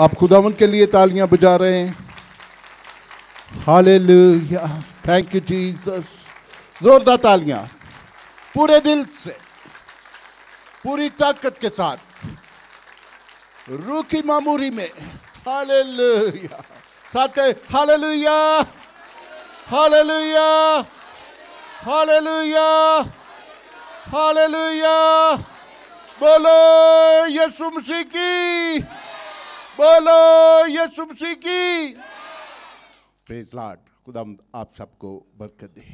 आप खुदावन के लिए तालियां बजा रहे हैं हालेलुया थैंक यू जीसस जोरदार तालियां पूरे दिल से पूरी ताकत के साथ रूखी मामूरी में हालेलुया साथ कहे हालेलुया हालेलुया हालेलुया हालेलुया बोलो यीशु मसीह की बोलो ये सुबसी की प्रेज लॉर्ड खुदा आप सबको बरकत दे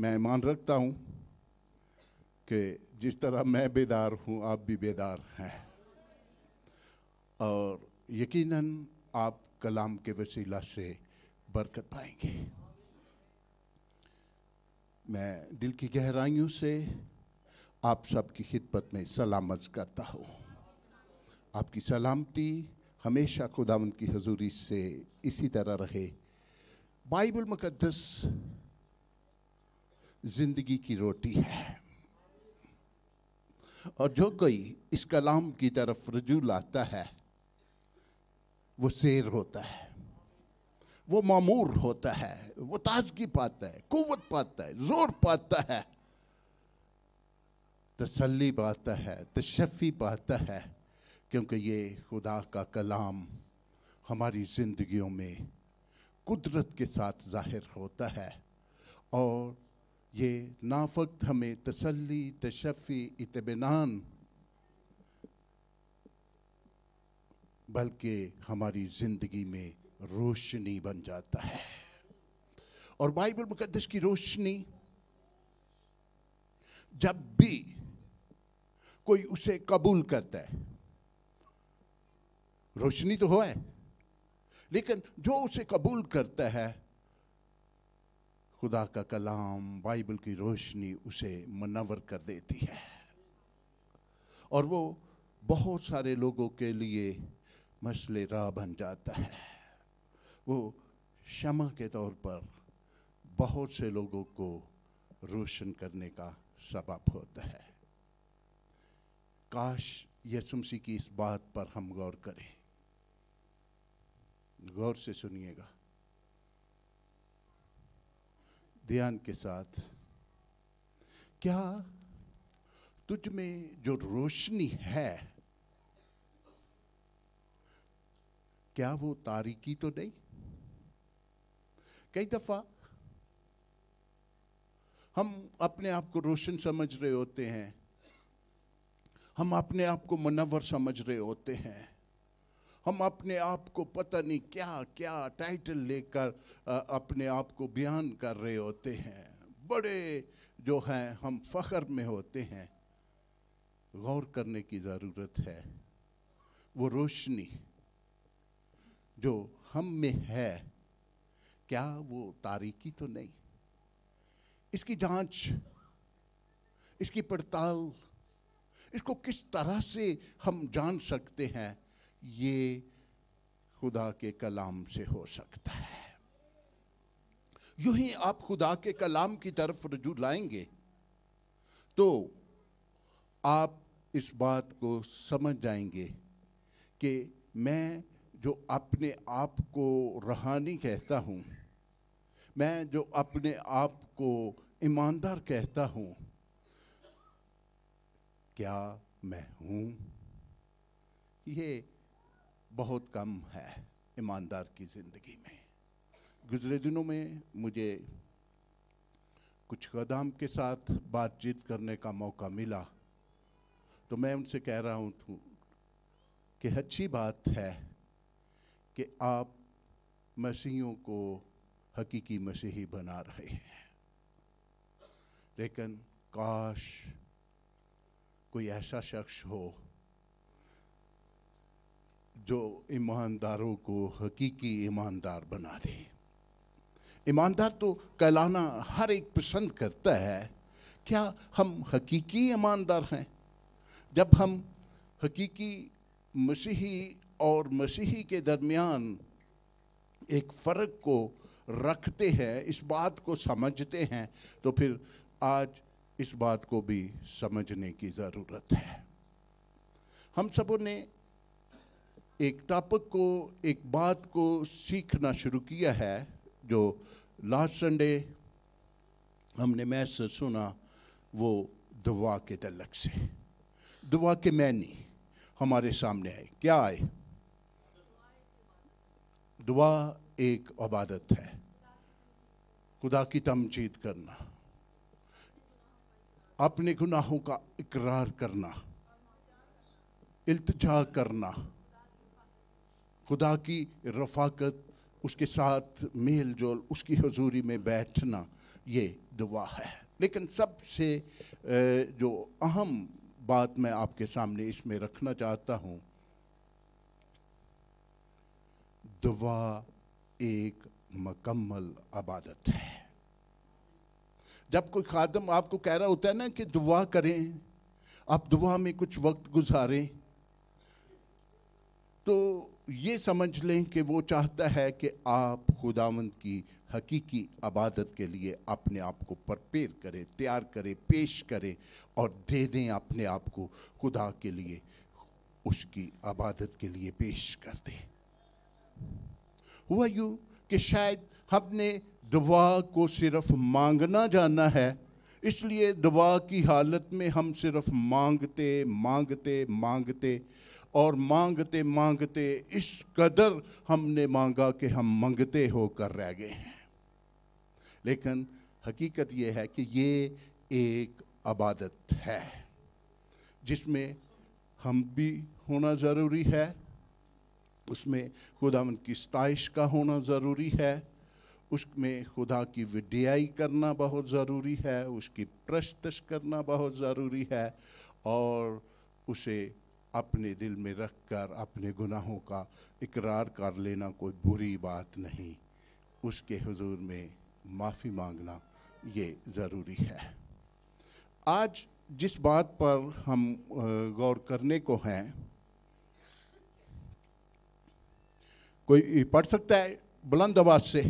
मैं मान रखता हूँ कि जिस तरह मैं बेदार हूँ आप भी बेदार हैं और यकीनन आप कलाम के वसीला से बरकत पाएंगे मैं दिल की गहराइयों से आप सबकी खिदमत में सलामत करता हूँ आपकी सलामती हमेशा खुदा उनकी हजूरी से इसी तरह रहे बाइबल मुकदस जिंदगी की रोटी है और जो कोई इस कलाम की तरफ रजू लाता है वो शेर होता है वो मामूर होता है वो ताजगी पाता है कुवत पाता है जोर पाता है तसली पाता है तशफ़ी पाता है क्योंकि ये खुदा का कलाम हमारी ज़िंदगियों में कुदरत के साथ ज़ाहिर होता है और ये नाफक्त हमें तसल्ली तशफ़ी इतमान बल्कि हमारी ज़िंदगी में रोशनी बन जाता है और बाइबल मुकदस की रोशनी जब भी कोई उसे कबूल करता है रोशनी तो हो है लेकिन जो उसे कबूल करता है खुदा का कलाम बाइबल की रोशनी उसे मनवर कर देती है और वो बहुत सारे लोगों के लिए मसले राह बन जाता है वो क्षमा के तौर पर बहुत से लोगों को रोशन करने का सबब होता है काश यसुमसी की इस बात पर हम गौर करें गौर से सुनिएगा ध्यान के साथ क्या तुझ में जो रोशनी है क्या वो तारीकी तो नहीं कई दफा हम अपने आप को रोशन समझ रहे होते हैं हम अपने आप को मुनवर समझ रहे होते हैं हम अपने आप को पता नहीं क्या क्या टाइटल लेकर अपने आप को बयान कर रहे होते हैं बड़े जो हैं हम फख्र में होते हैं गौर करने की ज़रूरत है वो रोशनी जो हम में है क्या वो तारीकी तो नहीं इसकी जांच इसकी पड़ताल इसको किस तरह से हम जान सकते हैं ये खुदा के कलाम से हो सकता है यू ही आप खुदा के कलाम की तरफ रजू लाएंगे तो आप इस बात को समझ जाएंगे कि मैं जो अपने आप को रहानी कहता हूँ मैं जो अपने आप को ईमानदार कहता हूँ क्या मैं हूँ ये बहुत कम है ईमानदार की ज़िंदगी में गुजरे दिनों में मुझे कुछ कदम के साथ बातचीत करने का मौका मिला तो मैं उनसे कह रहा हूँ तू कि अच्छी बात है कि आप मसीहियों को हकीकी मसीही बना रहे हैं लेकिन काश कोई ऐसा शख्स हो जो ईमानदारों को हकीकी ईमानदार बना दे ईमानदार तो कहलाना हर एक पसंद करता है क्या हम हकीकी ईमानदार हैं जब हम हकीकी मसीही और मसीही के दरमियान एक फ़र्क को रखते हैं इस बात को समझते हैं तो फिर आज इस बात को भी समझने की ज़रूरत है हम सबों ने एक टॉपिक को एक बात को सीखना शुरू किया है जो लास्ट संडे हमने मैच सुना वो दुआ के तलक से दुआ के मैनी हमारे सामने आए क्या आए दुआ एक इबादत है खुदा की तमजीद करना अपने गुनाहों का इकरार करना इल्तजा करना खुदा की रफाकत उसके साथ मेल जोल उसकी हजूरी में बैठना ये दुआ है लेकिन सबसे जो अहम बात मैं आपके सामने इसमें रखना चाहता हूँ दुआ एक मकम्मल आबादत है जब कोई खादम आपको कह रहा होता है ना कि दुआ करें आप दुआ में कुछ वक्त गुजारें तो ये समझ लें कि वो चाहता है कि आप खुदावंद की हकीकी आबादत के लिए अपने आप को प्रपेयर करें तैयार करें पेश करें और दे दें अपने आप को खुदा के लिए उसकी आबादत के लिए पेश कर दें हुआ यू कि शायद हमने दुआ को सिर्फ मांगना जाना है इसलिए दुआ की हालत में हम सिर्फ मांगते मांगते मांगते और मांगते मांगते इस कदर हमने मांगा कि हम मंगते होकर रह गए हैं लेकिन हकीकत यह है कि ये एक आबादत है जिसमें हम भी होना ज़रूरी है उसमें खुदा उनकी स्ताइश का होना ज़रूरी है उसमें खुदा की विडियाई करना बहुत ज़रूरी है उसकी प्रस्तश करना बहुत ज़रूरी है और उसे अपने दिल में रख कर अपने गुनाहों का इकरार कर लेना कोई बुरी बात नहीं उसके हजूर में माफ़ी मांगना ये ज़रूरी है आज जिस बात पर हम गौर करने को हैं कोई पढ़ सकता है बुलंद आवाज से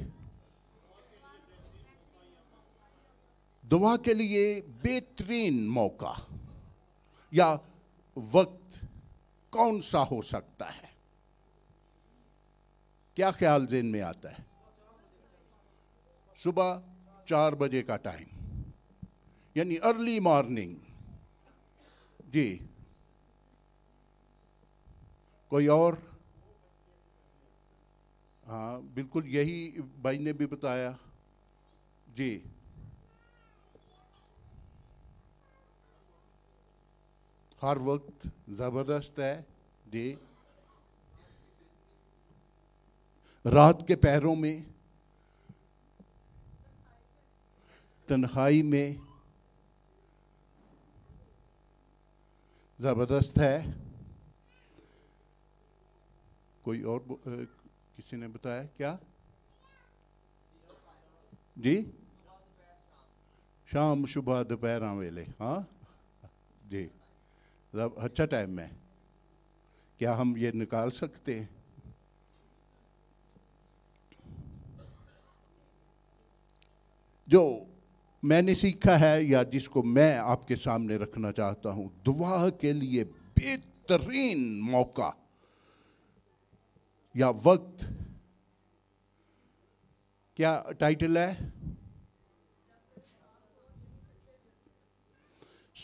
दुआ के लिए बेहतरीन मौका या वक्त कौन सा हो सकता है क्या ख्याल जेन में आता है सुबह चार बजे का टाइम यानी अर्ली मॉर्निंग जी कोई और हाँ बिल्कुल यही भाई ने भी बताया जी हर वक्त ज़बरदस्त है डे रात के पैरों में तन्हाई में ज़बरदस्त है कोई और किसी ने बताया क्या जी शाम सुबह दोपहर वेले हाँ जी मतलब अच्छा टाइम में क्या हम ये निकाल सकते हैं जो मैंने सीखा है या जिसको मैं आपके सामने रखना चाहता हूं दुआ के लिए बेहतरीन मौका या वक्त क्या टाइटल है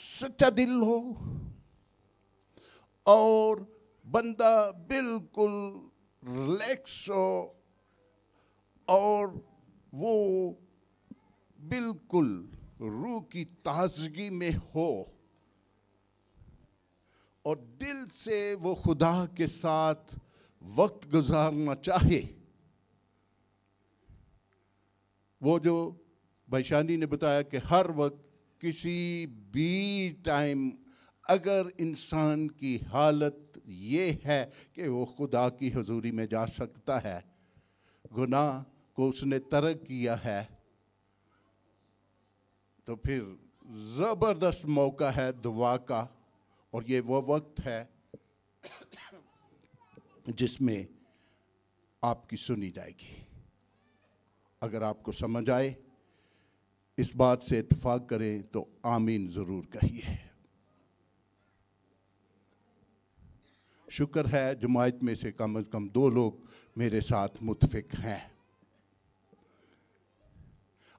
सच्चा दिल हो और बंदा बिल्कुल रिलैक्स हो और वो बिल्कुल रूह की ताजगी में हो और दिल से वो खुदा के साथ वक्त गुजारना चाहे वो जो भाईशानी ने बताया कि हर वक्त किसी भी टाइम अगर इंसान की हालत ये है कि वो खुदा की हजूरी में जा सकता है गुनाह को उसने तर्क किया है तो फिर ज़बरदस्त मौका है दुआ का और ये वो वक्त है जिसमें आपकी सुनी जाएगी अगर आपको समझ आए इस बात से इतफाक़ करें तो आमीन ज़रूर कहिए शुक्र है जमायत में से कम अज़ कम दो लोग मेरे साथ मुतफिक हैं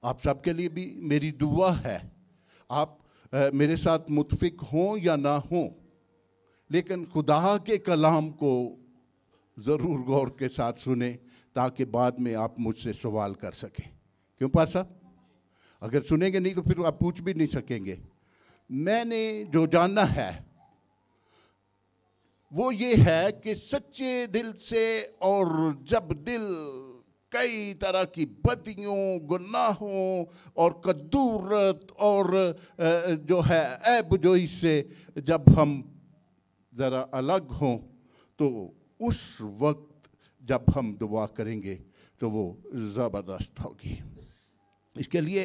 आप सबके लिए भी मेरी दुआ है आप आ, मेरे साथ मुतफिक हों या ना हों लेकिन खुदा के कलाम को ज़रूर गौर के साथ सुने ताकि बाद में आप मुझसे सवाल कर सकें क्यों पार साहब अगर सुनेंगे नहीं तो फिर आप पूछ भी नहीं सकेंगे मैंने जो जानना है वो ये है कि सच्चे दिल से और जब दिल कई तरह की बदियों गुनाहों और कद्दूरत और जो है ऐब जोई से जब हम ज़रा अलग हों तो उस वक्त जब हम दुआ करेंगे तो वो ज़बरदस्त होगी इसके लिए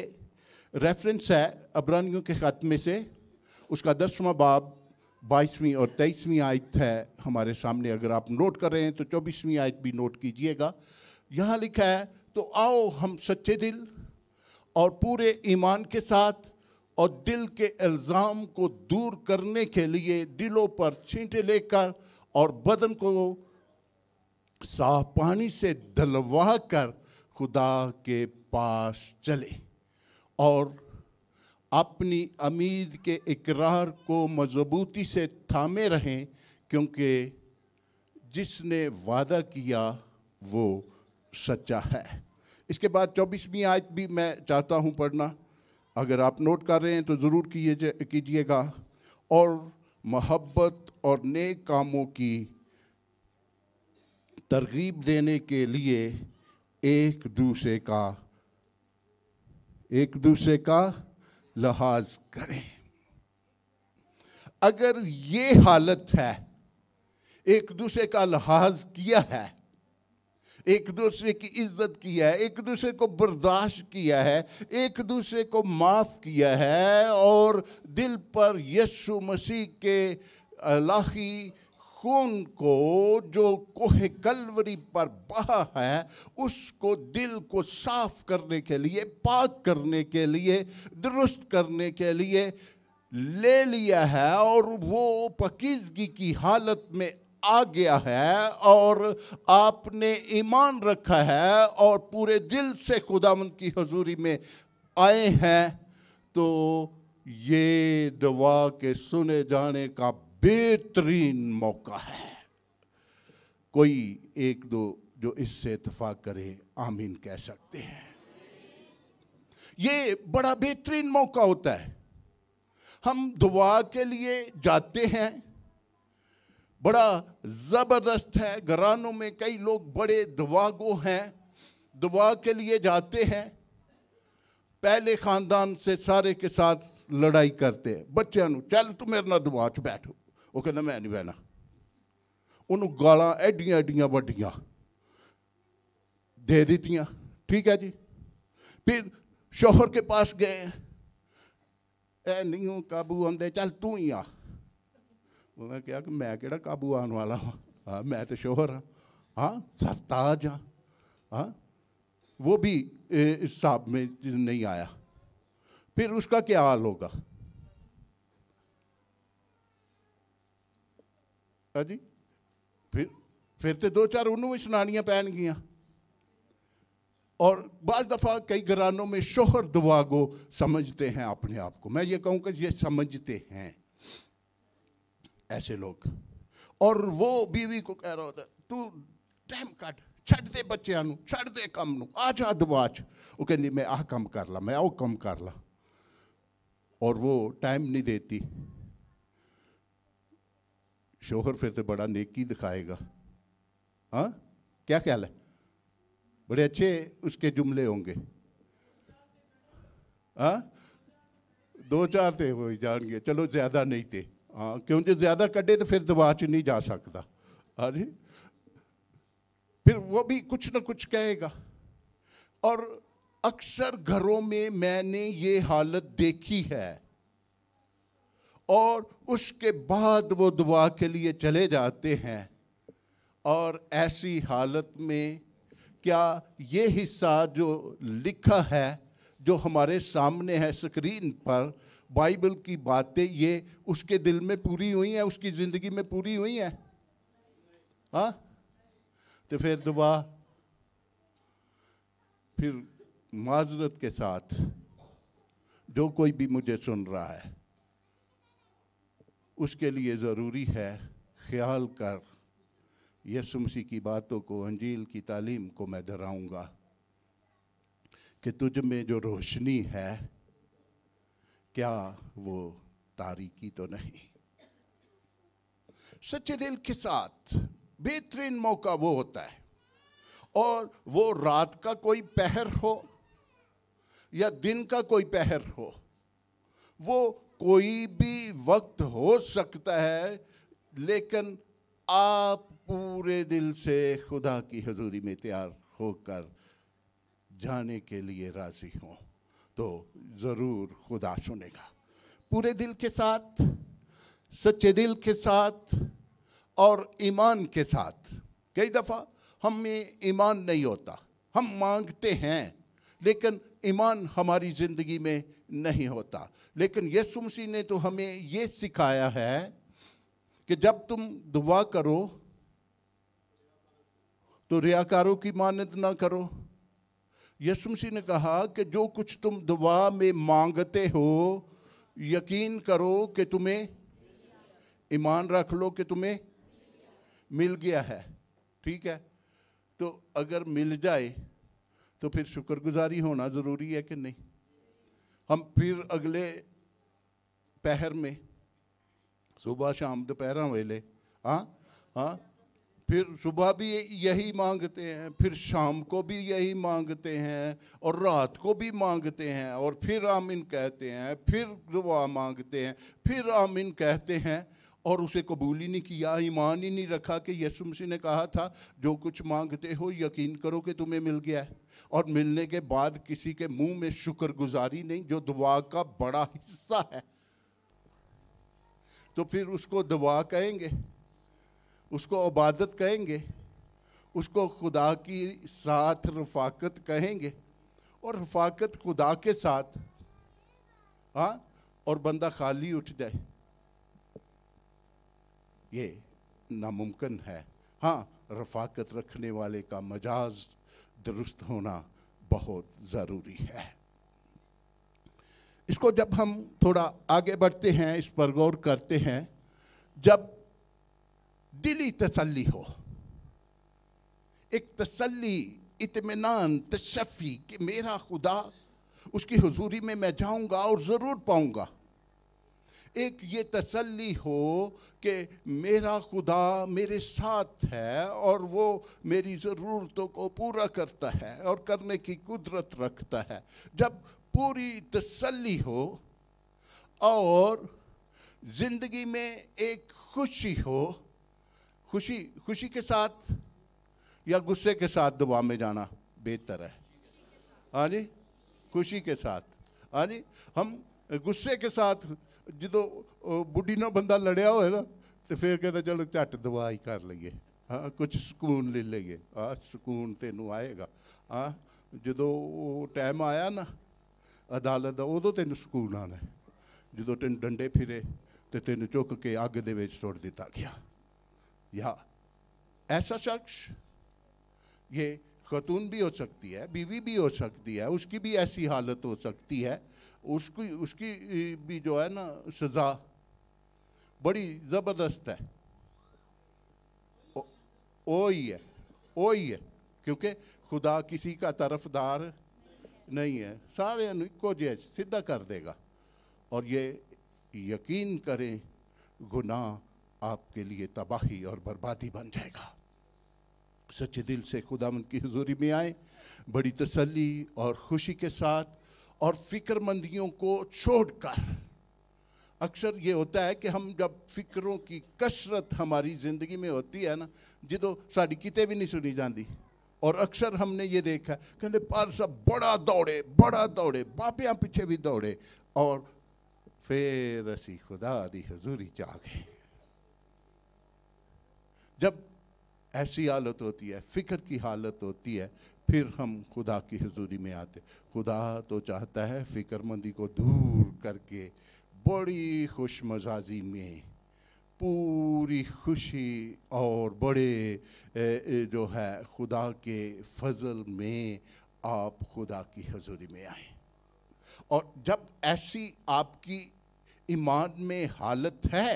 रेफरेंस है अबरानियों के खात्मे से उसका दसवा बाब बाईसवीं और तेईसवीं आयत है हमारे सामने अगर आप नोट कर रहे हैं तो चौबीसवीं आयत भी नोट कीजिएगा यहाँ लिखा है तो आओ हम सच्चे दिल और पूरे ईमान के साथ और दिल के इल्ज़ाम को दूर करने के लिए दिलों पर छींटे लेकर और बदन को साफ पानी से धलवा कर खुदा के पास चले और अपनी अमीद के इकरार को मजबूती से थामे रहें क्योंकि जिसने वादा किया वो सच्चा है इसके बाद चौबीसवीं आयत भी मैं चाहता हूं पढ़ना अगर आप नोट कर रहे हैं तो ज़रूर कीजिएगा और मोहब्बत और नेक कामों की तरगीब देने के लिए एक दूसरे का एक दूसरे का लिहाज करें अगर ये हालत है एक दूसरे का लिहाज किया है एक दूसरे की इज्जत किया है एक दूसरे को बर्दाश्त किया है एक दूसरे को माफ़ किया है और दिल पर यीशु मसीह के अलाही खून को जो कोह कलवरी पर बहा है उसको दिल को साफ करने के लिए पाक करने के लिए दुरुस्त करने के लिए ले लिया है और वो पकीजगी की हालत में आ गया है और आपने ईमान रखा है और पूरे दिल से खुदावन की हजूरी में आए हैं तो ये दवा के सुने जाने का बेहतरीन मौका है कोई एक दो जो इससे इतफाक करे आमीन कह सकते हैं ये बड़ा बेहतरीन मौका होता है हम दुआ के लिए जाते हैं बड़ा ज़बरदस्त है घरानों में कई लोग बड़े दुआगो हैं दुआ के लिए जाते हैं पहले ख़ानदान से सारे के साथ लड़ाई करते हैं बच्चों चल तू मेरे ना दुआ च बैठो ਉਹ ਕਹਿੰਦਾ ਮੈਂ ਨਹੀਂ ਬਹਿਣਾ ਉਹਨੂੰ ਗਾਲਾਂ एडिया ਐਡੀਆਂ ਵੱਡੀਆਂ दे दी ठीक है जी फिर शोहर के पास गए ऐ नहीं हूँ काबू आते चल तू ही आ उन्होंने कहा कि मैं कि काबू आने वाला हाँ हाँ मैं तो शोहर हाँ हाँ सरताज हाँ हाँ वो भी इस साहब में नहीं आया फिर उसका क्या हाल होगा पिता जी फिर फिर तो दो चार उन्होंने भी सुनानिया पैन गियाँ और बज दफ़ा कई घरानों में शोहर दुआगो समझते हैं अपने आप को मैं ये कहूँ कि ये समझते हैं ऐसे लोग और वो बीवी को कह रहा होता तू टाइम काट छड़ दे बच्चों छड़ दे कम आ जा दुआज वो कहती मैं आह कम कर ला मैं आओ कम कर ला और वो टाइम नहीं देती शोहर फिर तो बड़ा नेकी दिखाएगा हाँ क्या ख्याल है बड़े अच्छे उसके जुमले होंगे हाँ दो चार थे हो जाएंगे चलो ज़्यादा नहीं थे हाँ क्योंकि जो ज़्यादा कटे तो फिर दवा च नहीं जा सकता हाँ जी फिर वो भी कुछ ना कुछ कहेगा और अक्सर घरों में मैंने ये हालत देखी है और उसके बाद वो दुआ के लिए चले जाते हैं और ऐसी हालत में क्या ये हिस्सा जो लिखा है जो हमारे सामने है स्क्रीन पर बाइबल की बातें ये उसके दिल में पूरी हुई हैं उसकी ज़िंदगी में पूरी हुई हैं हाँ तो फिर दुआ फिर माजरत के साथ जो कोई भी मुझे सुन रहा है उसके लिए ज़रूरी है ख्याल कर यसुमसी की बातों को अंजील की तालीम को मैं दोहराऊँगा कि तुझ में जो रोशनी है क्या वो तारीकी तो नहीं सच्चे दिल के साथ बेहतरीन मौका वो होता है और वो रात का कोई पहर हो या दिन का कोई पहर हो वो कोई भी वक्त हो सकता है लेकिन आप पूरे दिल से खुदा की हजूरी में तैयार होकर जाने के लिए राज़ी हों तो ज़रूर खुदा सुनेगा पूरे दिल के साथ सच्चे दिल के साथ और ईमान के साथ कई दफ़ा हमें ईमान नहीं होता हम मांगते हैं लेकिन ईमान हमारी ज़िंदगी में नहीं होता लेकिन यीशु मसीह ने तो हमें ये सिखाया है कि जब तुम दुआ करो तो रियाकारों की मानत ना करो यीशु मसीह ने कहा कि जो कुछ तुम दुआ में मांगते हो यकीन करो कि तुम्हें ईमान रख लो कि तुम्हें मिल गया है ठीक है तो अगर मिल जाए तो फिर शुक्रगुजारी होना ज़रूरी है कि नहीं हम फिर अगले पहर में सुबह शाम दोपहर वेले हाँ हाँ फिर सुबह भी यही मांगते हैं फिर शाम को भी यही मांगते हैं और रात को भी मांगते हैं और फिर आमिन कहते हैं फिर दुआ मांगते हैं फिर आमिन कहते हैं और उसे कबूल ही नहीं किया ईमान ही नहीं रखा कि यसु मसीह ने कहा था जो कुछ मांगते हो यकीन करो कि तुम्हें मिल गया है और मिलने के बाद किसी के मुंह में शुक्रगुजारी नहीं जो दुआ का बड़ा हिस्सा है तो फिर उसको दुआ कहेंगे उसको अबादत कहेंगे उसको खुदा की साथ रफाकत कहेंगे और रफाकत खुदा के साथ हाँ और बंदा खाली उठ जाए ये नामुमकिन है हाँ रफाकत रखने वाले का मजाज दुरुस्त होना बहुत ज़रूरी है इसको जब हम थोड़ा आगे बढ़ते हैं इस पर गौर करते हैं जब दिली तसल्ली हो एक तसल्ली इतमान तशफ़ी कि मेरा खुदा उसकी हजूरी में मैं जाऊंगा और ज़रूर पाऊंगा एक ये तसल्ली हो कि मेरा खुदा मेरे साथ है और वो मेरी ज़रूरतों को पूरा करता है और करने की कुदरत रखता है जब पूरी तसल्ली हो और ज़िंदगी में एक खुशी हो खुशी खुशी के साथ या गुस्से के साथ दुआ में जाना बेहतर है हाँ जी खुशी के साथ हाँ जी हम गुस्से के साथ ਜਦੋਂ ਬੁੱਢੀ ਨਾਲ ਬੰਦਾ ਲੜਿਆ ਹੋਇਆ ਨਾ ਤੇ ਫਿਰ ਕਹਿੰਦਾ ਚਲ ਝੱਟ ਦਵਾਈ ਕਰ ਲਈਏ ਹਾਂ ਕੁਝ ਸਕੂਨ ਲੈ ਲਈਏ ਆ ਸਕੂਨ ਤੈਨੂੰ ਆਏਗਾ ਆ ਜਦੋਂ ਉਹ ਟਾਈਮ ਆਇਆ ਨਾ ਅਦਾਲਤ ਦਾ ਉਦੋਂ ਤੈਨੂੰ ਸਕੂਨ ਆਣਾ ਜਦੋਂ ਤੈਨੂੰ ਡੰਡੇ ਫਿਰੇ ਤੇ ਤੈਨੂੰ ਚੁੱਕ ਕੇ ਅੱਗ ਦੇ ਵਿੱਚ ਸੁੱਟ ਦਿੱਤਾ ਗਿਆ ਯਾ ਐਸਾ ਸ਼ਖਸ ਇਹ ਖਤੂਨ ਵੀ ਹੋ ਸਕਦੀ ਹੈ ਬੀਵੀ ਵੀ ਹੋ ਸਕਦੀ ਹੈ ਉਸकी ਵੀ ਐਸੀ ਹਾਲਤ ਹੋ ਸਕਦੀ ਹੈ उसकी उसकी भी जो है ना सज़ा बड़ी ज़बरदस्त है ओ ही है ओ ही है क्योंकि खुदा किसी का तरफदार नहीं है सारे को जो सीधा कर देगा और ये यकीन करें गुनाह आपके लिए तबाही और बर्बादी बन जाएगा सच्चे दिल से खुदा उनकी हजूरी में आए बड़ी तसल्ली और खुशी के साथ और फिक्रमंदियों को छोड़कर अक्सर ये होता है कि हम जब फिक्रों की कसरत हमारी ज़िंदगी में होती है ना जो साड़ी कितने भी नहीं सुनी जाती और अक्सर हमने ये देखा कहते पार साहब बड़ा दौड़े बड़ा दौड़े बाबिया पीछे भी दौड़े और फिर असी खुदा दी हजूरी आ गए जब ऐसी हालत होती है फिक्र की हालत होती है फिर हम खुदा की हजूरी में आते खुदा तो चाहता है फ़िक्रमंदी को दूर करके बड़ी खुश मजाजी में पूरी खुशी और बड़े जो है खुदा के फजल में आप खुदा की हजूरी में आए और जब ऐसी आपकी ईमान में हालत है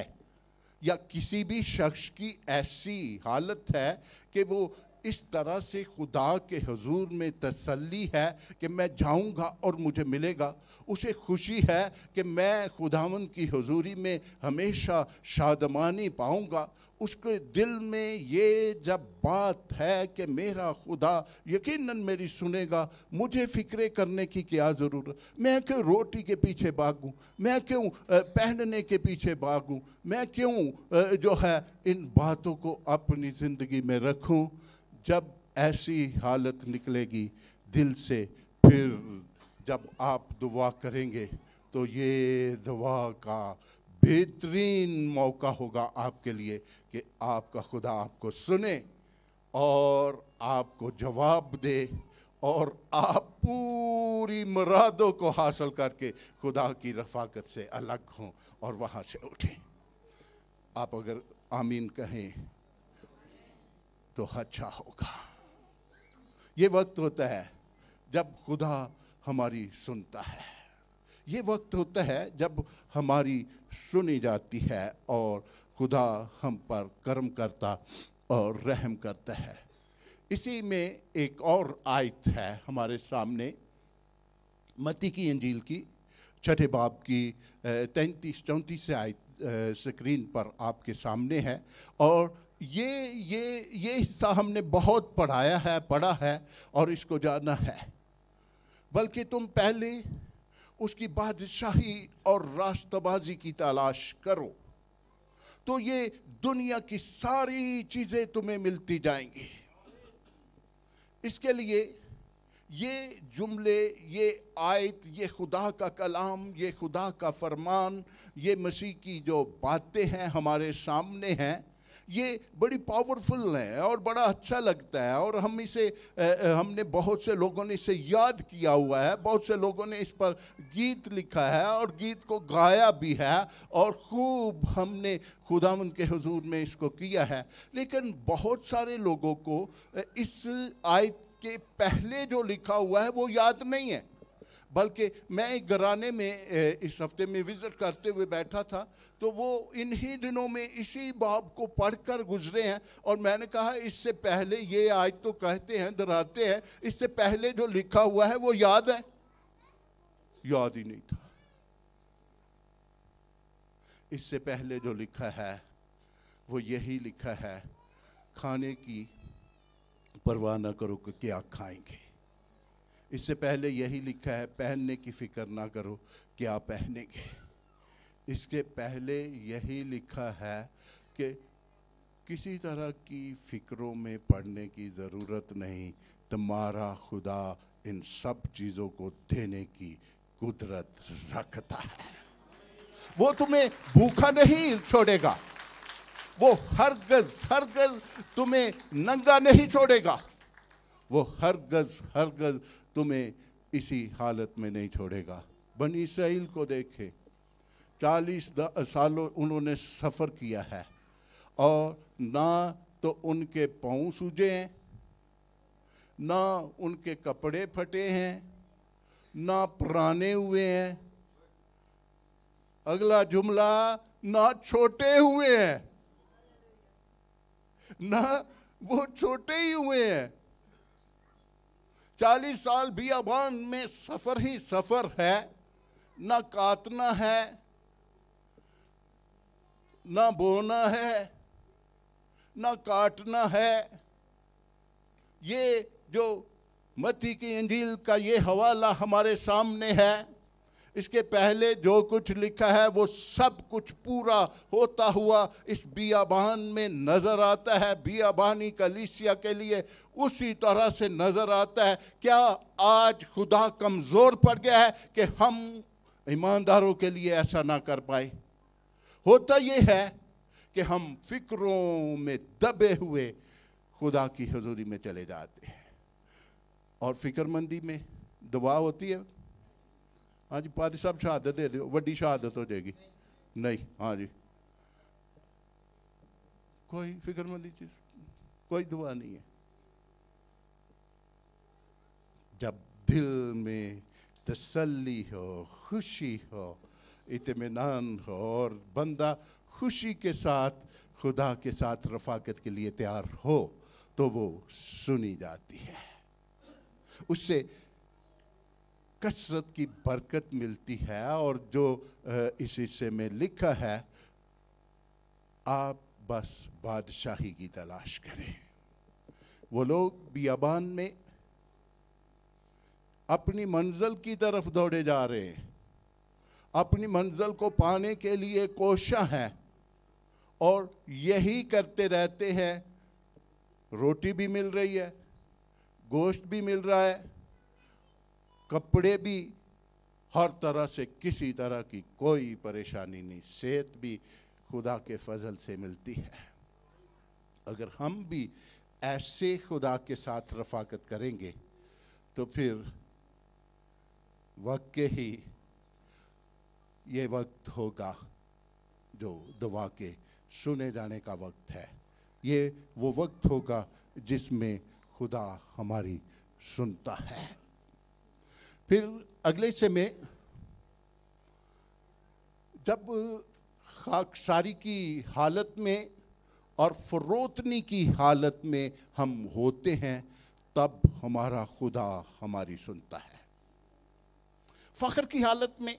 या किसी भी शख्स की ऐसी हालत है कि वो इस तरह से खुदा के हजूर में तसल्ली है कि मैं जाऊंगा और मुझे मिलेगा उसे खुशी है कि मैं खुदावन की हजूरी में हमेशा शादमानी पाऊंगा उसके दिल में ये जब बात है कि मेरा खुदा यकीनन मेरी सुनेगा मुझे फ़िक्रे करने की क्या ज़रूरत मैं क्यों रोटी के पीछे भागूँ मैं क्यों पहनने के पीछे भागूँ मैं क्यों जो है इन बातों को अपनी ज़िंदगी में रखूँ जब ऐसी हालत निकलेगी दिल से फिर जब आप दुआ करेंगे तो ये दुआ का बेहतरीन मौका होगा आपके लिए कि आपका खुदा आपको सुने और आपको जवाब दे और आप पूरी मुरादों को हासिल करके खुदा की रफाकत से अलग हों और वहाँ से उठें आप अगर आमीन कहें तो अच्छा होगा ये वक्त होता है जब खुदा हमारी सुनता है ये वक्त होता है जब हमारी सुनी जाती है और खुदा हम पर कर्म करता और रहम करता है इसी में एक और आयत है हमारे सामने मती की अंजील की छठे बाब की तैंतीस चौंतीस आयत स्क्रीन पर आपके सामने है और ये ये ये हिस्सा हमने बहुत पढ़ाया है पढ़ा है और इसको जाना है बल्कि तुम पहले उसकी बादशाही और रास्तबाजी की तलाश करो तो ये दुनिया की सारी चीज़ें तुम्हें मिलती जाएंगी इसके लिए ये जुमले ये आयत ये खुदा का कलाम ये खुदा का फरमान ये मसीह की जो बातें हैं हमारे सामने हैं ये बड़ी पावरफुल है और बड़ा अच्छा लगता है और हम इसे हमने बहुत से लोगों ने इसे याद किया हुआ है बहुत से लोगों ने इस पर गीत लिखा है और गीत को गाया भी है और खूब हमने खुदा के हजूर में इसको किया है लेकिन बहुत सारे लोगों को इस आयत के पहले जो लिखा हुआ है वो याद नहीं है बल्कि मैं एक घराने में इस हफ्ते में विज़िट करते हुए बैठा था तो वो इन्हीं दिनों में इसी बाब को पढ़कर गुजरे हैं और मैंने कहा इससे पहले ये आज तो कहते हैं दराते हैं इससे पहले जो लिखा हुआ है वो याद है याद ही नहीं था इससे पहले जो लिखा है वो यही लिखा है खाने की परवाह ना करो कि क्या खाएंगे इससे पहले यही लिखा है पहनने की फिक्र ना करो क्या पहनेंगे इसके पहले यही लिखा है कि किसी तरह की फिक्रों में पढ़ने की ज़रूरत नहीं तुम्हारा खुदा इन सब चीज़ों को देने की कुदरत रखता है वो तुम्हें भूखा नहीं छोड़ेगा वो हर गज हर गज तुम्हें नंगा नहीं छोड़ेगा वो हर गज हर गज तुम्हें इसी हालत में नहीं छोड़ेगा बन इसराइल को देखे चालीस सालों उन्होंने सफ़र किया है और ना तो उनके पाँव सूजे हैं ना उनके कपड़े फटे हैं ना पुराने हुए हैं अगला जुमला ना छोटे हुए हैं ना वो छोटे ही हुए हैं चालीस साल बियाबान में सफ़र ही सफ़र है ना काटना है ना बोना है ना काटना है ये जो मती की इंजील का ये हवाला हमारे सामने है इसके पहले जो कुछ लिखा है वो सब कुछ पूरा होता हुआ इस बियाबान में नज़र आता है बियाबानी कलीसिया के लिए उसी तरह से नज़र आता है क्या आज खुदा कमज़ोर पड़ गया है कि हम ईमानदारों के लिए ऐसा ना कर पाए होता ये है कि हम फिक्रों में दबे हुए खुदा की हजूरी में चले जाते हैं और फिक्रमंदी में दबाव होती है हाँ जी पादी साहब शहादत दे दो वीडी शहादत हो जाएगी नहीं हाँ जी कोई फिक्रमंदी चीज कोई दुआ नहीं है जब दिल में तसल्ली हो खुशी हो इतमान हो और बंदा खुशी के साथ खुदा के साथ रफाकत के लिए तैयार हो तो वो सुनी जाती है उससे कसरत की बरकत मिलती है और जो इस हिस्से में लिखा है आप बस बादशाही की तलाश करें वो लोग बियाबान में अपनी मंजिल की तरफ दौड़े जा रहे हैं अपनी मंजिल को पाने के लिए कोशा है और यही करते रहते हैं रोटी भी मिल रही है गोश्त भी मिल रहा है कपड़े भी हर तरह से किसी तरह की कोई परेशानी नहीं सेहत भी खुदा के फजल से मिलती है अगर हम भी ऐसे खुदा के साथ रफाकत करेंगे तो फिर के ही ये वक्त होगा जो दुआ के सुने जाने का वक्त है ये वो वक्त होगा जिसमें खुदा हमारी सुनता है फिर अगले समय में जब खाकसारी की हालत में और फरोतनी की हालत में हम होते हैं तब हमारा खुदा हमारी सुनता है फ़ख्र की हालत में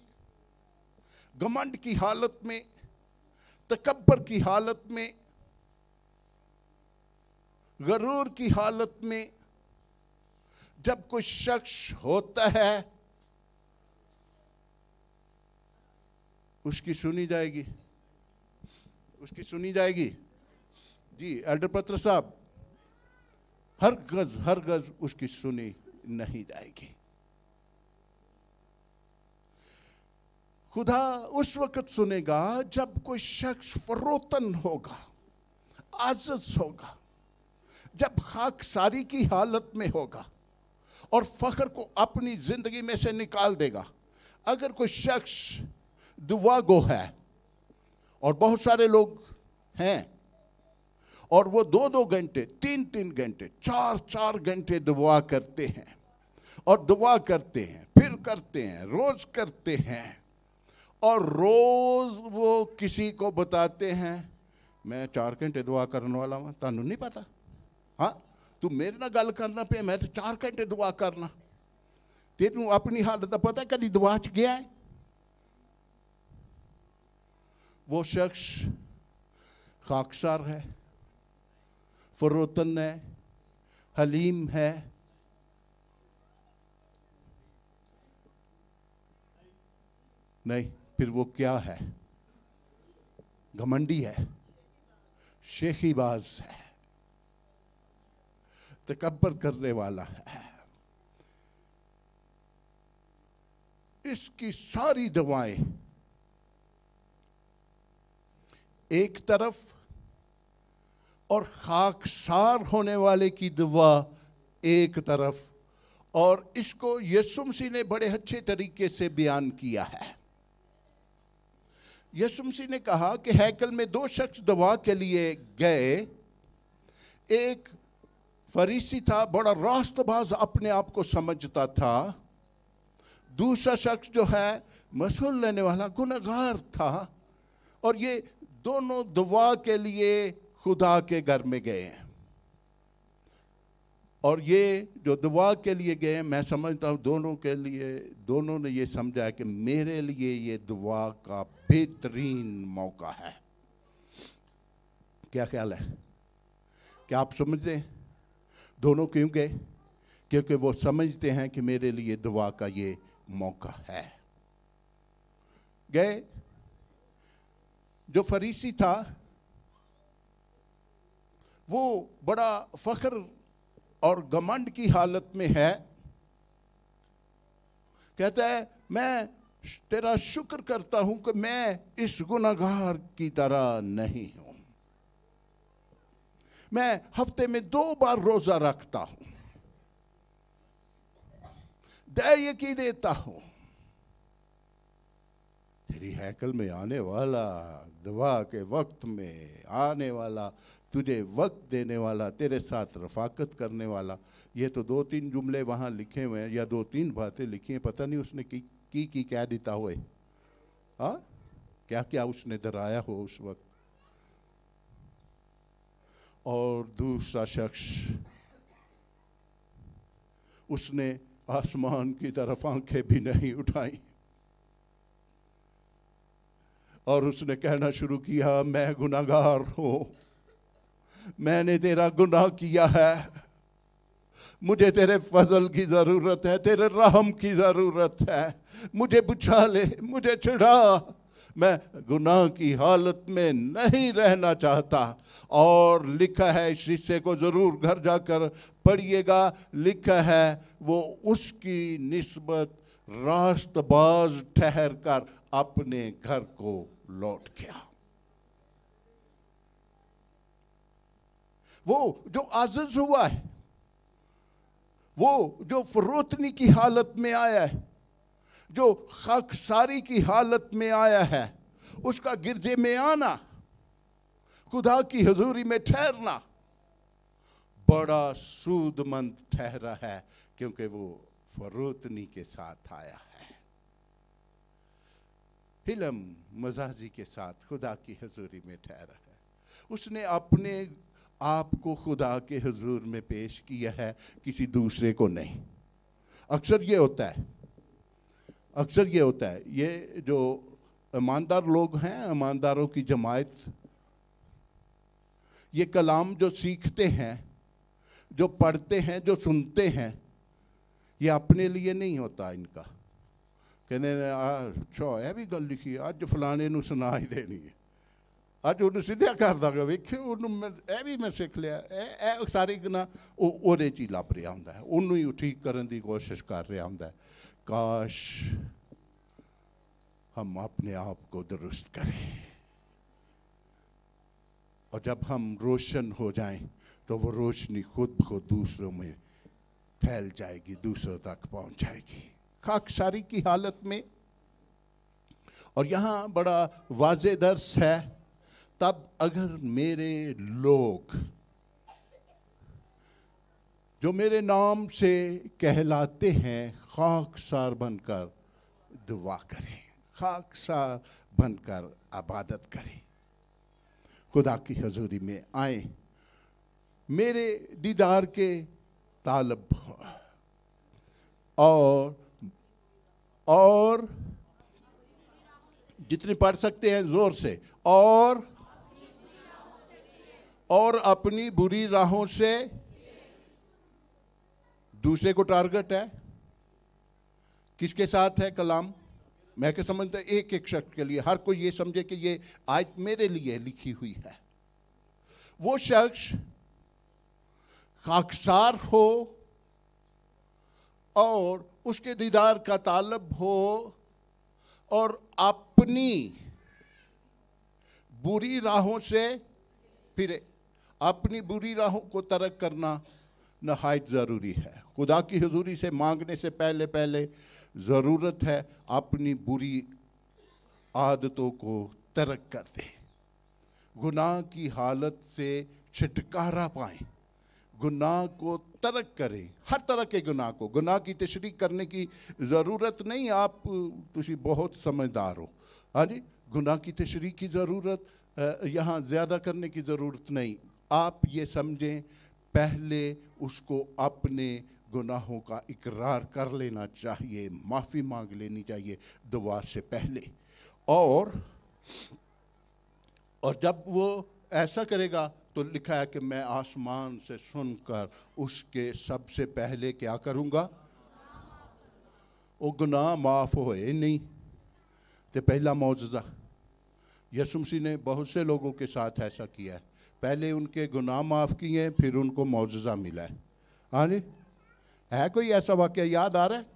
घमंड की हालत में तकबर की हालत में गरूर की हालत में जब कोई शख्स होता है उसकी सुनी जाएगी उसकी सुनी जाएगी जी एल्डर पत्र साहब हर गज हर गज उसकी सुनी नहीं जाएगी खुदा उस वक्त सुनेगा जब कोई शख्स फरोतन होगा आजस होगा जब खाक सारी की हालत में होगा और फ़ख्र को अपनी ज़िंदगी में से निकाल देगा अगर कोई शख्स दुआ गो है और बहुत सारे लोग हैं और वो दो दो घंटे तीन तीन घंटे चार चार घंटे दुआ करते हैं और दुआ करते हैं फिर करते हैं रोज़ करते हैं और रोज़ वो किसी को बताते हैं मैं चार घंटे दुआ करने वाला हूँ तहु नहीं पता हाँ तू मेरे ना गल करना पे मैं तो चार घंटे दुआ करना तेन अपनी हालत का पता कभी दुआ च गया है वो शख्स खाकसार है फरोतन है हलीम है नहीं फिर वो क्या है घमंडी है शेखीबाज है तकबर करने वाला है इसकी सारी दवाएं एक तरफ और खाकसार होने वाले की दवा एक तरफ और इसको यसुमसी ने बड़े अच्छे तरीके से बयान किया है यसुमसी ने कहा कि हैकल में दो शख्स दवा के लिए गए एक फरीसी था बड़ा रास्तबाज अपने आप को समझता था दूसरा शख्स जो है मसूल लेने वाला गुनागार था और ये दोनों दुआ के लिए खुदा के घर में गए और ये जो दुआ के लिए गए मैं समझता हूँ दोनों के लिए दोनों ने ये समझा कि मेरे लिए ये दुआ का बेहतरीन मौका है क्या ख्याल है क्या आप समझते हैं दोनों क्यों गए क्योंकि वो समझते हैं कि मेरे लिए दुआ का ये मौका है गए जो फरीसी था वो बड़ा फख्र और गमंड की हालत में है कहता है मैं तेरा शुक्र करता हूं कि मैं इस गुनागार की तरह नहीं हूं मैं हफ्ते में दो बार रोज़ा रखता हूं दैय की देता हूं तेरी हैकल में आने वाला दवा के वक्त में आने वाला तुझे वक्त देने वाला तेरे साथ रफाकत करने वाला ये तो दो तीन जुमले वहां लिखे हुए हैं या दो तीन बातें लिखी हैं पता नहीं उसने की की, की क्या देता हुए हा? क्या क्या उसने दराया हो उस वक्त और दूसरा शख्स उसने आसमान की तरफ आंखें भी नहीं उठाई और उसने कहना शुरू किया मैं गुनागार हूं मैंने तेरा गुनाह किया है मुझे तेरे फजल की ज़रूरत है तेरे रहम की ज़रूरत है मुझे बुझा ले मुझे चढ़ा मैं गुनाह की हालत में नहीं रहना चाहता और लिखा है इस हिस्से को ज़रूर घर जाकर पढ़िएगा लिखा है वो उसकी नस्बत रास्तबाज ठहर कर अपने घर को लौट गया वो जो आजज हुआ है वो जो फरोतनी की हालत में आया है जो खाकसारी की हालत में आया है उसका गिरजे में आना खुदा की हजूरी में ठहरना बड़ा सूदमंद ठहरा है क्योंकि वो फरोतनी के साथ आया है हिलम मजाजी के साथ खुदा की हजूरी में ठहरा है उसने अपने आप को खुदा के हजूर में पेश किया है किसी दूसरे को नहीं अक्सर ये होता है अक्सर ये होता है ये जो ईमानदार लोग हैं ईमानदारों की जमायत ये कलाम जो सीखते हैं जो पढ़ते हैं जो सुनते हैं ये अपने लिए नहीं होता इनका कहने अच्छा यह भी गल लिखी अज फलाने सुना ही देनी है अज उन्होंने सीधा कर ਗਿਆ वेखे मैं ਮੈਂ भी मैं सीख लिया ਲਿਆ ਇਹ ਇਹ ਸਾਰੀ ਗਨਾ ਉਹਦੇ ਚ ਹੀ ਲੱਭ ਰਿਹਾ ਹੁੰਦਾ ਹੈ ਉਹਨੂੰ ਹੀ काश हम अपने आप को दुरुस्त करें और जब हम रोशन हो जाएं तो वो रोशनी खुद को दूसरों में फैल जाएगी दूसरों तक पहुंच जाएगी खाकसारी की हालत में और यहाँ बड़ा वाज दर्श है तब अगर मेरे लोग जो मेरे नाम से कहलाते हैं खाकसार बनकर दुआ करें खाकसार बनकर आबादत करें खुदा की हजूरी में आए मेरे दीदार के तालब और और जितने पढ़ सकते हैं जोर से और और अपनी बुरी राहों से दूसरे को टारगेट है किसके साथ है कलाम मैं क्या समझता एक एक शख्स के लिए हर कोई ये समझे कि ये आयत मेरे लिए लिखी हुई है वो शख्स खाकसार हो और उसके दीदार का तालब हो और अपनी बुरी राहों से फिरे अपनी बुरी राहों को तरक करना नहायत ज़रूरी है खुदा की हजूरी से मांगने से पहले पहले ज़रूरत है अपनी बुरी आदतों को तरक कर दें गुनाह की हालत से छुटकारा पाएं गुनाह को तरक करें हर तरह के गुनाह को गुनाह की तशरी करने की ज़रूरत नहीं आप तुम बहुत समझदार हो हाँ जी गुनाह की तशरी की ज़रूरत यहाँ ज़्यादा करने की ज़रूरत नहीं आप ये समझें पहले उसको अपने गुनाहों का इकरार कर लेना चाहिए माफ़ी मांग लेनी चाहिए दुआ से पहले और और जब वो ऐसा करेगा तो लिखा है कि मैं आसमान से सुनकर उसके सबसे पहले क्या करूँगा वो गुनाह माफ़ होए नहीं तो पहला मुआजा यसुमसी ने बहुत से लोगों के साथ ऐसा किया है पहले उनके गुनाह माफ़ किए फिर उनको मुआवजा मिला है हाँ जी है कोई ऐसा वाक्य याद आ रहा है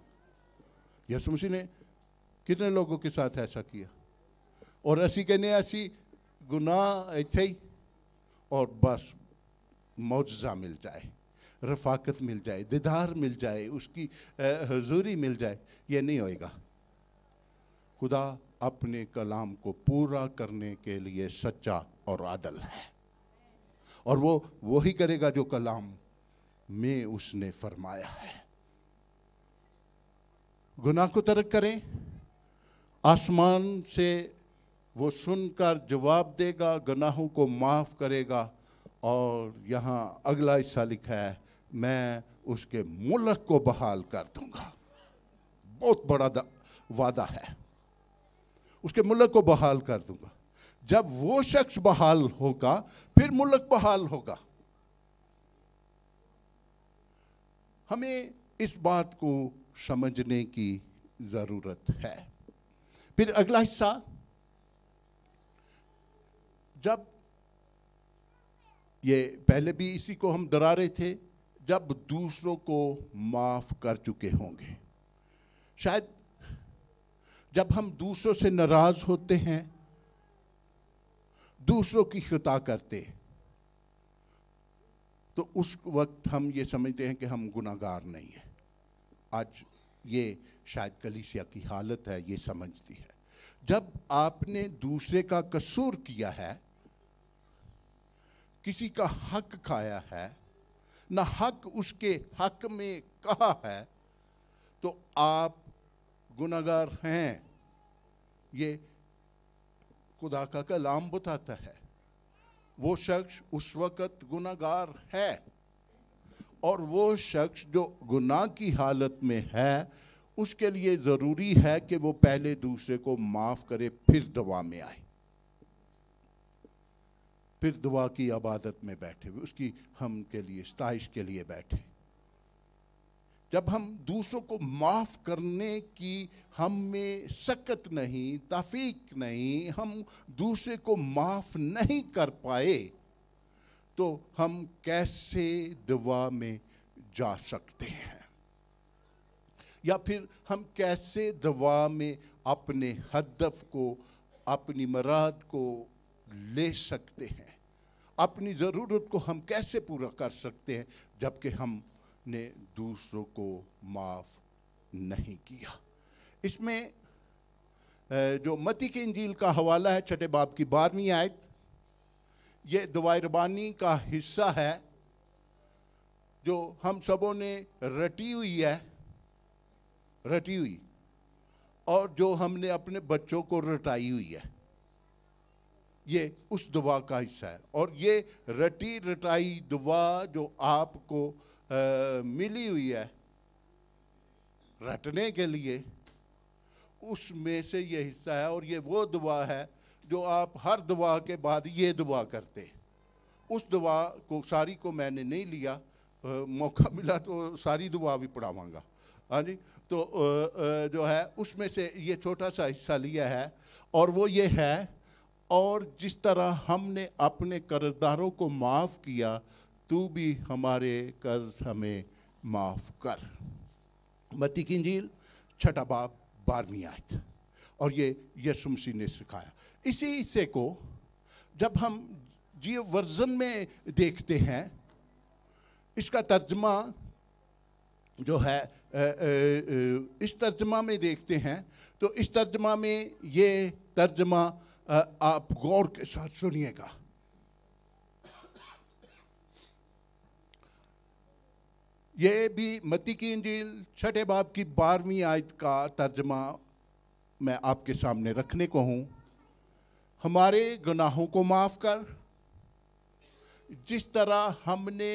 यसु मसीह ने कितने लोगों के साथ ऐसा किया और असी कहने असी गुनाह थे ही और बस मुआवजा मिल जाए रफाकत मिल जाए दीदार मिल जाए उसकी हजूरी मिल जाए ये नहीं होएगा खुदा अपने कलाम को पूरा करने के लिए सच्चा और आदल है और वो वही करेगा जो कलाम में उसने फरमाया है गुनाह को तर्क करें आसमान से वो सुनकर जवाब देगा गुनाहों को माफ़ करेगा और यहाँ अगला हिस्सा लिखा है मैं उसके मुल्क को बहाल कर दूंगा बहुत बड़ा वादा है उसके मुल्क को बहाल कर दूंगा जब वो शख्स बहाल होगा फिर मुल्क बहाल होगा हमें इस बात को समझने की ज़रूरत है फिर अगला हिस्सा जब ये पहले भी इसी को हम डरा रहे थे जब दूसरों को माफ़ कर चुके होंगे शायद जब हम दूसरों से नाराज़ होते हैं दूसरों की खुता करते तो उस वक्त हम ये समझते हैं कि हम गुनागार नहीं हैं आज ये शायद कलीसिया की हालत है ये समझती है जब आपने दूसरे का कसूर किया है किसी का हक खाया है ना हक उसके हक में कहा है तो आप गुनागार हैं ये खुदा का कलाम बताता है वो शख्स उस वक़्त गुनागार है और वो शख्स जो गुनाह की हालत में है उसके लिए ज़रूरी है कि वो पहले दूसरे को माफ़ करे फिर दवा में आए फिर दुआ की आबादत में बैठे हुए उसकी हम के लिए स्ताइश के लिए बैठे जब हम दूसरों को माफ़ करने की हम में सकत नहीं तफीक नहीं हम दूसरे को माफ़ नहीं कर पाए तो हम कैसे दुआ में जा सकते हैं या फिर हम कैसे दवा में अपने हदफ को अपनी मराद को ले सकते हैं अपनी ज़रूरत को हम कैसे पूरा कर सकते हैं जबकि हम ने दूसरों को माफ़ नहीं किया इसमें जो मती के इंजील का हवाला है छठे बाप की बारहवीं आयत ये दवाई रबानी का हिस्सा है जो हम सबों ने रटी हुई है रटी हुई और जो हमने अपने बच्चों को रटाई हुई है ये उस दुआ का हिस्सा है और ये रटी रटाई दुआ जो आपको मिली हुई है रटने के लिए उसमें से ये हिस्सा है और ये वो दुआ है जो आप हर दुआ के बाद ये दुआ करते हैं उस दुआ को सारी को मैंने नहीं लिया आ, मौका मिला तो सारी दुआ भी पढ़ावांगा हाँ जी तो आ, आ, जो है उसमें से ये छोटा सा हिस्सा लिया है और वो ये है और जिस तरह हमने अपने कर्जदारों को माफ़ किया तू भी हमारे कर्ज हमें माफ़ कर मती की झील छठा बाप बारहवीं आयत और ये यसु मसीह ने सिखाया इसी हिस्से को जब हम जियो वर्जन में देखते हैं इसका तर्जमा जो है इस तर्जमा में देखते हैं तो इस तर्जमा में ये तर्जमा आप गौर के साथ सुनिएगा ये भी मती की इंजील छठे बाब की बारहवीं आयत का तर्जमा मैं आपके सामने रखने को हूँ हमारे गुनाहों को माफ़ कर जिस तरह हमने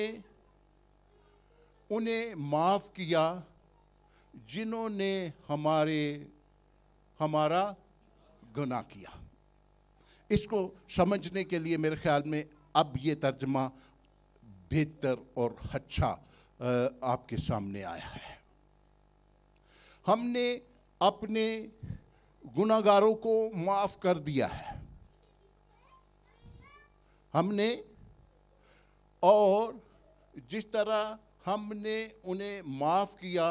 उन्हें माफ़ किया जिन्होंने हमारे हमारा गुनाह किया इसको समझने के लिए मेरे ख्याल में अब ये तर्जमा बेहतर और अच्छा आपके सामने आया है हमने अपने गुनागारों को माफ कर दिया है हमने और जिस तरह हमने उन्हें माफ़ किया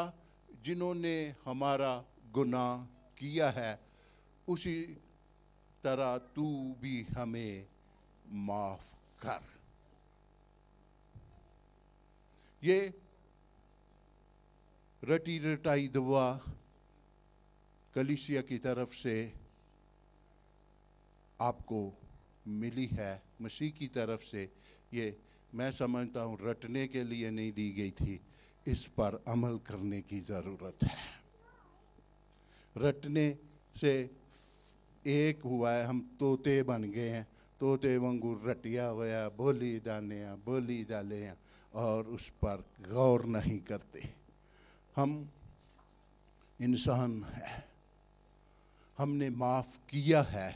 जिन्होंने हमारा गुनाह किया है उसी तरह तू भी हमें माफ़ कर ये रटी रटाई दवा कलिसिया की तरफ से आपको मिली है मसीह की तरफ से ये मैं समझता हूँ रटने के लिए नहीं दी गई थी इस पर अमल करने की ज़रूरत है रटने से एक हुआ है हम तोते बन गए हैं तोते वांगू रटिया हुआ बोली जाने बोली जाले और उस पर गौर नहीं करते हम इंसान हैं हमने माफ़ किया है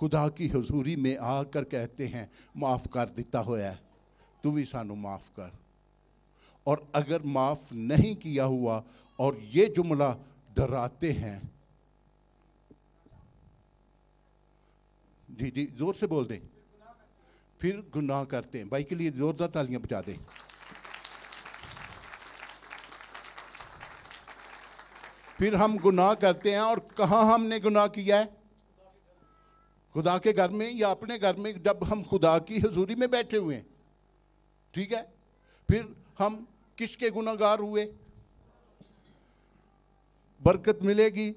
खुदा की हजूरी में आकर कहते हैं माफ़ कर दिता होया तू भी सानू माफ़ कर और अगर माफ़ नहीं किया हुआ और ये जुमला डराते हैं जी जी ज़ोर से बोल दें फिर गुनाह करते हैं भाई के लिए ज़ोरदार तालियां बजा दें फिर हम गुनाह करते हैं और कहाँ हमने गुनाह किया है खुदा के घर में या अपने घर में जब हम खुदा की हजूरी में बैठे हुए हैं ठीक है फिर हम किसके गुनागार हुए बरकत मिलेगी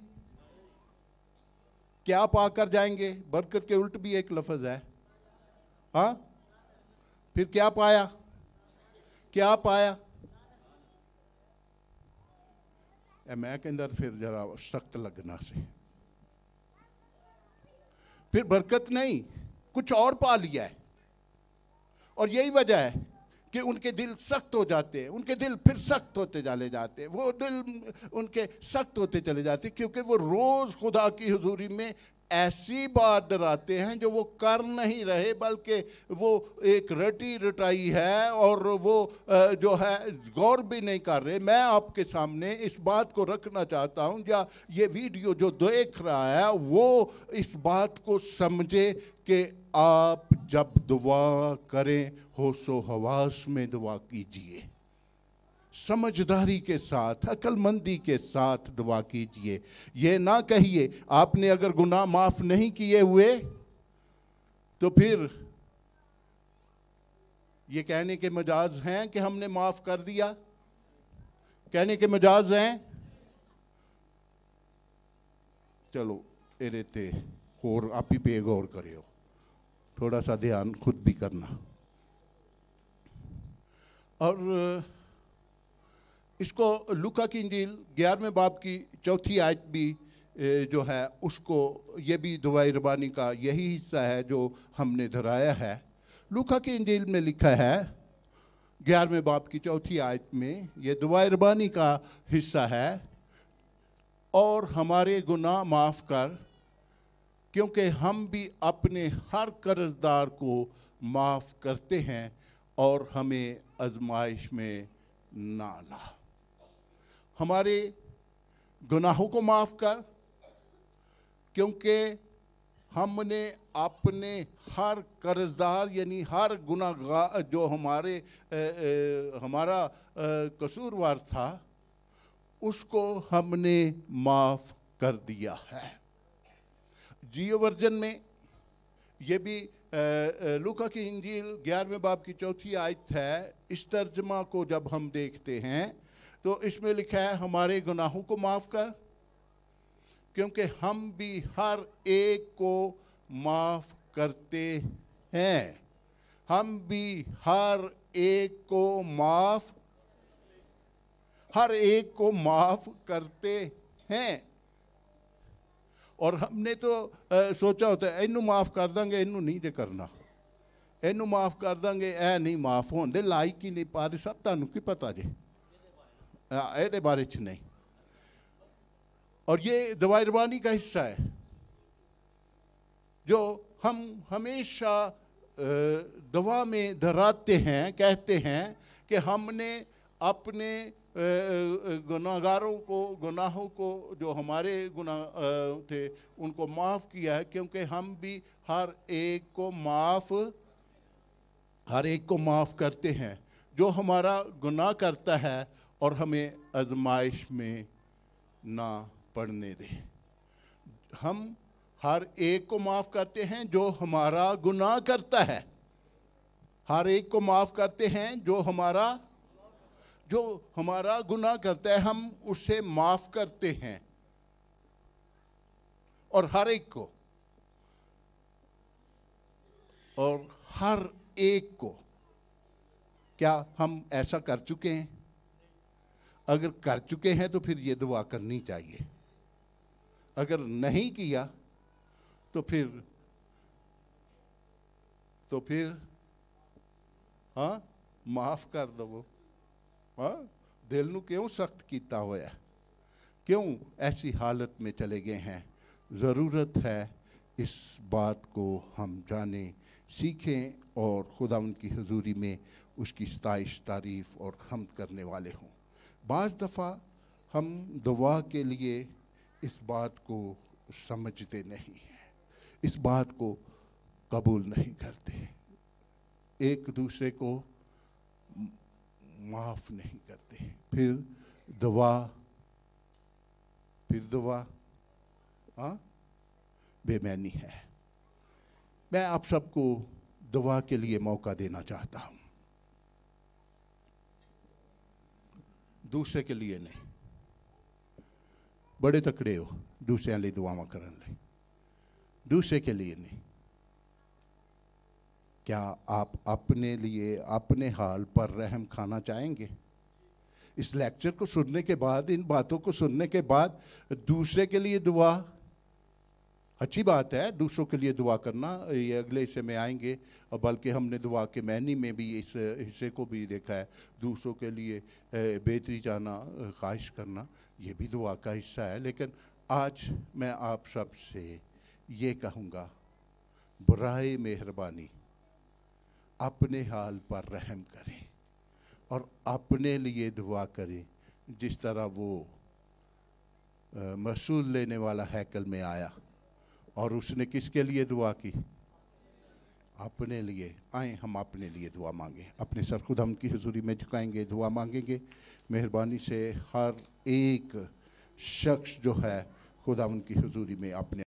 क्या पाकर जाएंगे बरकत के उल्ट भी एक लफज है हाँ फिर क्या पाया क्या पाया मैं कहता फिर जरा सख्त लगना से फिर बरकत नहीं कुछ और पा लिया है और यही वजह है कि उनके दिल सख्त हो जाते हैं उनके दिल फिर सख्त होते चले जाते हैं वो दिल उनके सख्त होते चले जाते हैं क्योंकि वो रोज़ खुदा की हजूरी में ऐसी बात दराते हैं जो वो कर नहीं रहे बल्कि वो एक रटी रटाई है और वो जो है गौर भी नहीं कर रहे मैं आपके सामने इस बात को रखना चाहता हूँ या ये वीडियो जो देख रहा है वो इस बात को समझे कि आप जब दुआ करें होशो हवास में दुआ कीजिए समझदारी के साथ अकलमंदी के साथ दुआ कीजिए यह ना कहिए आपने अगर गुनाह माफ़ नहीं किए हुए तो फिर ये कहने के मजाज हैं कि हमने माफ़ कर दिया कहने के मजाज हैं चलो एरे ते और आप ही पे गौर करियो थोड़ा सा ध्यान खुद भी करना और इसको लुका की इंजील ग्यारहवें बाप की चौथी आयत भी जो है उसको ये भी दुआई रबानी का यही हिस्सा है जो हमने धराया है लुका की इंजील में लिखा है ग्यारहवें बाप की चौथी आयत में यह दुआई रबानी का हिस्सा है और हमारे गुनाह माफ़ कर क्योंकि हम भी अपने हर कर्जदार को माफ़ करते हैं और हमें आजमाइश में ना ला हमारे गुनाहों को माफ़ कर क्योंकि हमने अपने हर कर्जदार यानी हर गुनागार जो हमारे ए, ए, हमारा ए, कसूरवार था उसको हमने माफ़ कर दिया है जियो वर्जन में ये भी लुका की इंजील ग्यारहवें बाब की चौथी आयत है इस तर्जमा को जब हम देखते हैं तो इसमें लिखा है हमारे गुनाहों को माफ़ कर क्योंकि हम भी हर एक को माफ़ करते हैं हम भी हर एक को माफ़ हर एक को माफ़ करते हैं और हमने तो आ, सोचा होता है इनू माफ़ कर देंगे इनू नहीं जो करना इनू माफ़ कर देंगे ए नहीं माफ़ हो लायक ही नहीं पा रहे सब तक की पता जे ए बारे च नहीं और ये दवाई रवानी का हिस्सा है जो हम हमेशा दवा में धराते हैं कहते हैं कि हमने अपने गुनागारों को गुनाहों को जो हमारे गुना थे उनको माफ़ किया है क्योंकि हम भी हर एक को माफ़ हर एक को माफ़ करते हैं जो हमारा गुनाह करता है और हमें आजमाइश में ना पड़ने दे हम हर एक को माफ़ करते हैं जो हमारा गुनाह करता है हर एक को माफ़ करते हैं जो हमारा जो हमारा गुनाह करता है हम उसे माफ करते हैं और हर एक को और हर एक को क्या हम ऐसा कर चुके हैं अगर कर चुके हैं तो फिर ये दुआ करनी चाहिए अगर नहीं किया तो फिर तो फिर हाँ माफ कर दो वो हाँ, दिल न क्यों सख्त किया हो क्यों ऐसी हालत में चले गए हैं ज़रूरत है इस बात को हम जाने सीखें और खुदा उनकी हजूरी में उसकी स्ताइश तारीफ़ और हम करने वाले हों बज़ दफ़ा हम दुआ के लिए इस बात को समझते नहीं हैं इस बात को कबूल नहीं करते एक दूसरे को माफ़ नहीं करते हैं फिर दवा फिर दवा हाँ बेमैनी है मैं आप सबको दवा के लिए मौका देना चाहता हूँ दूसरे के लिए नहीं बड़े तकड़े हो दूसरे लिए करने दूसरे के लिए नहीं क्या आप अपने लिए अपने हाल पर रहम खाना चाहेंगे इस लेक्चर को सुनने के बाद इन बातों को सुनने के बाद दूसरे के लिए दुआ अच्छी बात है दूसरों के लिए दुआ करना ये अगले हिस्से में आएंगे और बल्कि हमने दुआ के महनी में भी इस हिस्से को भी देखा है दूसरों के लिए बेहतरी जाना ख्वाहिश करना ये भी दुआ का हिस्सा है लेकिन आज मैं आप सब से ये कहूँगा बुराई मेहरबानी अपने हाल पर रहम करें और अपने लिए दुआ करें जिस तरह वो मसूल लेने वाला हैकल में आया और उसने किसके लिए दुआ की अपने लिए आए हम अपने लिए दुआ मांगे अपने सर खुद हम की हजूरी में झुकाएंगे दुआ मांगेंगे मेहरबानी से हर एक शख्स जो है खुदा उनकी हजूरी में अपने